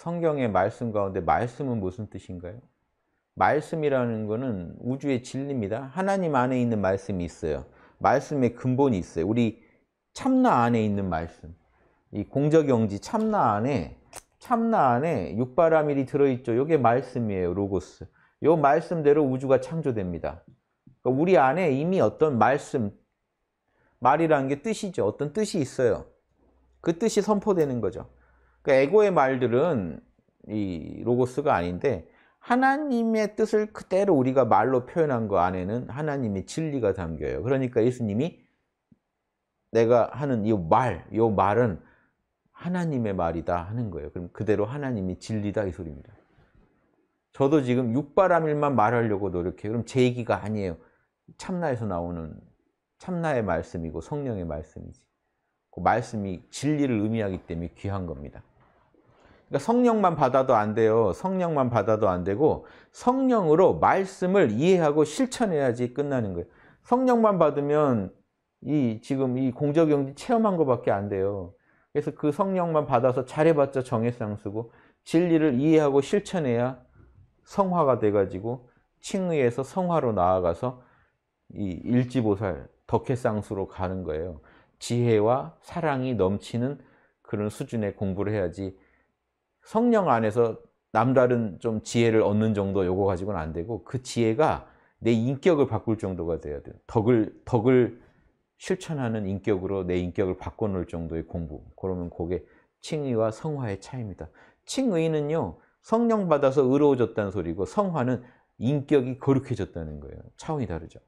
성경의 말씀 가운데 말씀은 무슨 뜻인가요? 말씀이라는 것은 우주의 진리입니다. 하나님 안에 있는 말씀이 있어요. 말씀의 근본이 있어요. 우리 참나 안에 있는 말씀. 이 공적영지 참나 안에 참나 안에 육바라밀이 들어있죠. 이게 말씀이에요. 로고스. 요 말씀대로 우주가 창조됩니다. 그러니까 우리 안에 이미 어떤 말씀, 말이라는 게 뜻이죠. 어떤 뜻이 있어요. 그 뜻이 선포되는 거죠. 그 에고의 말들은 이 로고스가 아닌데 하나님의 뜻을 그대로 우리가 말로 표현한 거 안에는 하나님의 진리가 담겨요. 그러니까 예수님이 내가 하는 이 말, 이 말은 하나님의 말이다 하는 거예요. 그럼 그대로 하나님이 진리다 이 소리입니다. 저도 지금 육바람일만 말하려고 노력해요. 그럼 제 얘기가 아니에요. 참나에서 나오는 참나의 말씀이고 성령의 말씀이지. 그 말씀이 진리를 의미하기 때문에 귀한 겁니다. 그러니까 성령만 받아도 안 돼요. 성령만 받아도 안 되고 성령으로 말씀을 이해하고 실천해야지 끝나는 거예요. 성령만 받으면 이 지금 이 공적용지 체험한 것밖에 안 돼요. 그래서 그 성령만 받아서 잘해봤자 정해상수고 진리를 이해하고 실천해야 성화가 돼가지고 칭의에서 성화로 나아가서 이 일지보살 덕혜상수로 가는 거예요. 지혜와 사랑이 넘치는 그런 수준의 공부를 해야지 성령 안에서 남다른 좀 지혜를 얻는 정도 요거 가지고는 안 되고 그 지혜가 내 인격을 바꿀 정도가 돼야 돼요. 덕을 덕을 실천하는 인격으로 내 인격을 바꿔놓을 정도의 공부. 그러면 그게 칭의와 성화의 차이입니다. 칭의는요 성령 받아서 의로워졌다는 소리고 성화는 인격이 거룩해졌다는 거예요. 차원이 다르죠.